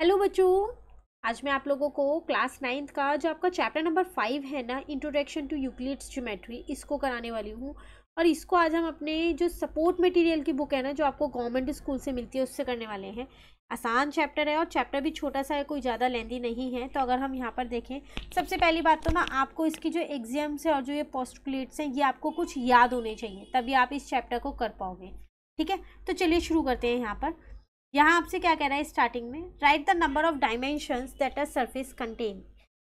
hello बच्चों आज मैं आप लोगों को क्लास नाइन्थ का जो आपका चैप्टर नंबर फाइव है ना इंट्रोडक्शन टू यूक्लिड्स ज्योमेट्री इसको कराने वाली हूँ और इसको आज हम अपने जो सपोर्ट मटेरियल की बुक है ना जो आपको गवर्नमेंट स्कूल से मिलती है उससे करने वाले हैं आसान चैप्टर है और चैप्टर भी छोटा सा है कोई ज़्यादा लेंदी नहीं है तो अगर हम यहाँ पर देखें सबसे पहली बात तो ना आपको इसकी जो एग्जाम्स है और जो ये पोस्टकुलेट्स हैं ये आपको कुछ याद होने चाहिए तभी आप इस चैप्टर को कर पाओगे ठीक है तो चलिए शुरू करते हैं यहाँ पर यहाँ आपसे क्या कह रहा है स्टार्टिंग में write the number of dimensions that are surface contain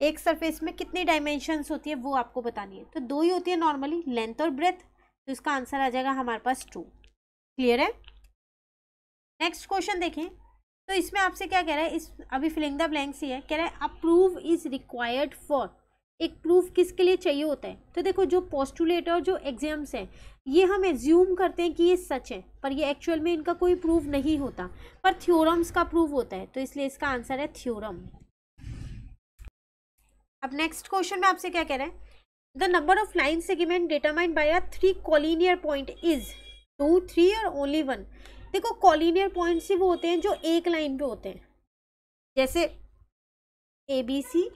एक सरफेस में कितनी डायमेंशंस होती है वो आपको बतानी है तो दो ही होती है नॉर्मली लेंथ और ब्रेथ तो इसका आंसर आ जाएगा हमारे पास टू क्लियर है नेक्स्ट क्वेश्चन देखें तो इसमें आपसे क्या कह रहा है इस अभी फिलिंग द ब्लैंक्स ही है कह रहा है a proof is required for एक प्रूफ किसके लिए चाहिए होता है तो देखो जो पोस्टुलेटर और जो एग्जाम्स हैं ये हम एज्यूम करते हैं कि ये सच है पर ये एक्चुअल में इनका कोई प्रूफ नहीं होता पर थ्योरम्स का प्रूफ होता है तो इसलिए इसका आंसर है थ्योरम अब नेक्स्ट क्वेश्चन में आपसे क्या कह रहे हैं the number of line segment determined by a three collinear point is two three और ओनली वन देखो कॉलिनियर पॉइंट ही वो होते हैं जो एक लाइन पे होते हैं जैसे ए बी सी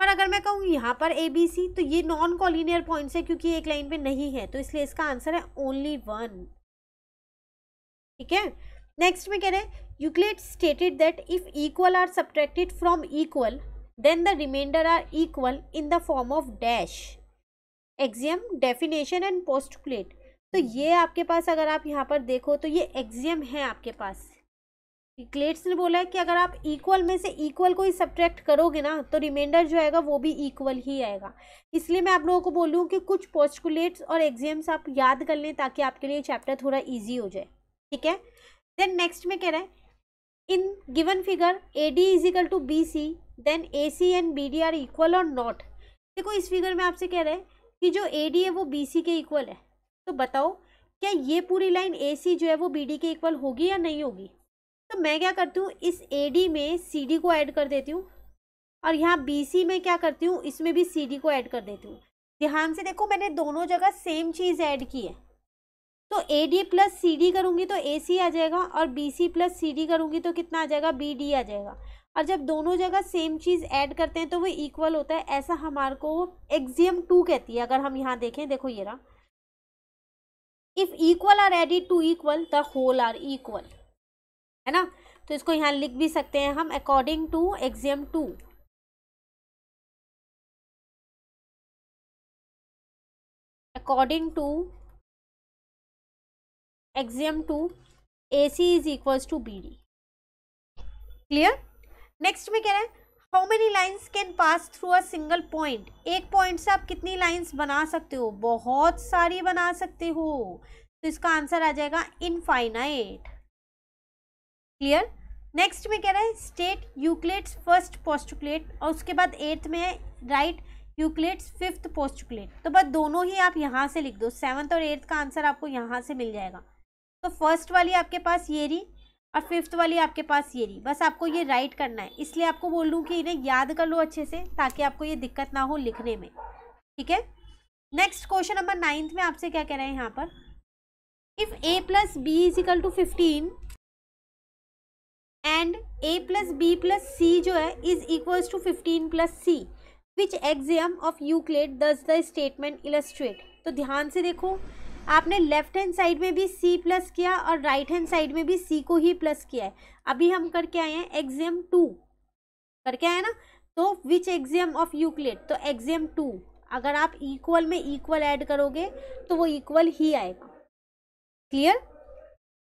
पर अगर मैं कहूँ यहाँ पर ए बी सी तो ये नॉन कॉलिनियर पॉइंट्स है क्योंकि एक लाइन पे नहीं है तो इसलिए इसका आंसर है ओनली वन ठीक है नेक्स्ट में कह रहे हैं Euclid stated that if equal are subtracted from equal then the remainder are equal in the form of dash axiom definition and postulate तो ये आपके पास अगर आप यहाँ पर देखो तो ये एग्जियम है आपके पास क्लेट्स ने बोला है कि अगर आप इक्वल में से इक्वल को ही सब्ट्रैक्ट करोगे ना तो रिमाइंडर जो आएगा वो भी इक्वल ही आएगा इसलिए मैं आप लोगों को बोल कि कुछ पोस्टकुलेट्स और एग्जाम्स आप याद कर लें ताकि आपके लिए चैप्टर थोड़ा ईजी हो जाए ठीक है देन नेक्स्ट में कह रहा है in given figure A D is equal to B C then A C and B D are equal और नॉट देखो इस फिगर में आपसे कह रहे हैं कि जो ए डी है वो बी सी के इक्वल है तो बताओ क्या ये पूरी लाइन ए सी जो है वो बी डी के इक्वल होगी या नहीं होगी तो मैं क्या करती हूँ इस ए डी में सी डी को ऐड कर देती हूँ और यहाँ बी सी में क्या करती हूँ इसमें भी सी डी को ऐड कर देती हूँ ध्यान से देखो मैंने दोनों जगह सेम चीज़ ऐड की है तो A D plus C D करूँगी तो ए सी आ जाएगा और B C plus C D करूँगी तो कितना आ जाएगा बी डी आ जाएगा और जब दोनों जगह सेम चीज़ ऐड करते हैं तो वो इक्वल होता है ऐसा हमारे को एक्जियम टू कहती है अगर हम यहाँ देखें देखो ये रहा if equal are added to equal the whole are equal है ना तो इसको यहाँ लिख भी सकते हैं हम according to axiom two according to axiom two A C is equal to B D clear next में कह रहे हैं how many lines can pass through a single point एक पॉइंट से आप कितनी लाइन्स बना सकते हो बहुत सारी बना सकते हो तो इसका आंसर आ जाएगा इनफाइनाइट क्लियर नेक्स्ट में कह रहा है स्टेट यूक्लेट्स फर्स्ट पोस्टुक्लेट और उसके बाद एट्थ में है राइट यूक्लेट्स फिफ्थ पोस्टुक्लेट तो बस दोनों ही आप यहाँ से लिख दो सेवन्थ और एट्थ का आंसर आपको यहाँ से मिल जाएगा तो फर्स्ट वाली आपके पास ये रही और फिफ्थ वाली आपके पास ये रही बस आपको ये राइट करना है इसलिए आपको बोल लूँ कि इन्हें याद कर लो अच्छे से ताकि आपको ये दिक्कत ना हो लिखने में ठीक है नेक्स्ट क्वेश्चन नंबर नाइन्थ में आपसे क्या कह रहे हैं यहाँ पर if A plus B is equal to fifteen A plus B plus C जो है is equals to fifteen plus C which axiom of Euclid does the statement illustrate तो ध्यान से देखो आपने लेफ्ट हैंड साइड में भी सी प्लस किया और राइट हैंड साइड में भी सी को ही प्लस किया है अभी हम करके आए हैं एग्जाम टू करके आए ना तो विच एग्जाम ऑफ यूक्लेट तो एग्जाम टू अगर आप इक्वल में इक्वल ऐड करोगे तो वो इक्वल ही आएगा क्लियर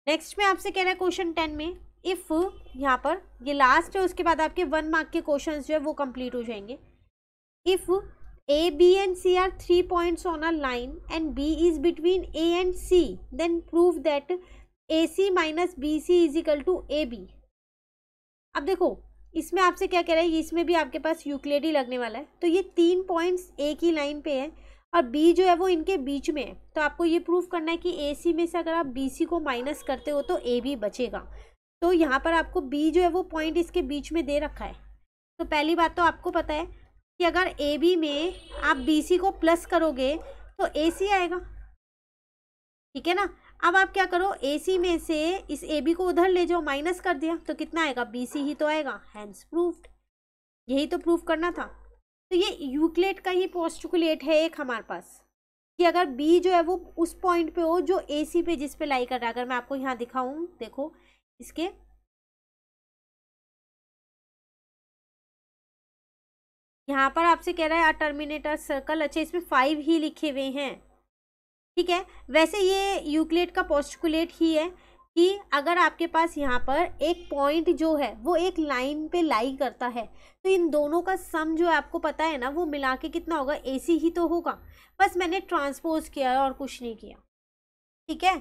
नेक्स्ट में आपसे कह रहा है क्वेश्चन टेन में इफ़ यहाँ पर ये लास्ट है उसके बाद आपके वन मार्क के क्वेश्चंस जो है वो कंप्लीट हो जाएंगे if A B and C are three points on a line and B is between A and C then prove that A C minus B C is equal to A B अब देखो इसमें आपसे क्या कह रहा है इसमें भी आपके पास यूक्लेड ही लगने वाला है तो ये तीन पॉइंट्स ए की लाइन पे है और बी जो है वो इनके बीच में है तो आपको ये प्रूफ करना है कि ए सी में से अगर आप बी सी को माइनस करते हो तो ए बी बचेगा तो यहाँ पर आपको बी जो है वो पॉइंट इसके बीच में दे रखा है तो पहली बात तो आपको पता है कि अगर ए बी में आप बी सी को प्लस करोगे तो ए सी आएगा ठीक है ना अब आप क्या करो ए सी में से इस ए बी को उधर ले जाओ माइनस कर दिया तो कितना आएगा बी सी ही तो आएगा हैंड्स प्रूफ्ड यही तो प्रूफ करना था तो ये यूक्लेट का ही पोस्टुकुलेट है एक हमारे पास कि अगर बी जो है वो उस पॉइंट पे हो जो ए सी पे जिस पे लाई कर रहा है अगर मैं आपको यहाँ दिखाऊँ देखो इसके यहाँ पर आपसे कह रहा है टर्मिनेटर सर्कल अच्छा इसमें फाइव ही लिखे हुए हैं ठीक है वैसे ये यूक्लेट का पोस्टकुलेट ही है कि अगर आपके पास यहाँ पर एक पॉइंट जो है वो एक लाइन पे लाई करता है तो इन दोनों का सम जो आपको पता है ना वो मिला के कितना होगा ए ही तो होगा बस मैंने ट्रांसपोज किया है और कुछ नहीं किया ठीक है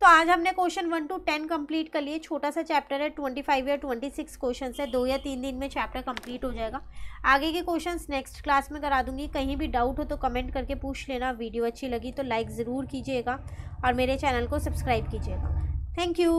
तो आज हमने question one to ten complete कर लिए छोटा सा चैप्टर है ट्वेंटी फाइव या ट्वेंटी सिक्स क्वेश्चन है दो या तीन दिन में चैप्टर कंप्लीट हो जाएगा आगे के क्वेश्चन नेक्स्ट क्लास में करा दूंगी कहीं भी डाउट हो तो कमेंट करके पूछ लेना वीडियो अच्छी लगी तो लाइक ज़रूर कीजिएगा और मेरे चैनल को सब्सक्राइब कीजिएगा थैंक यू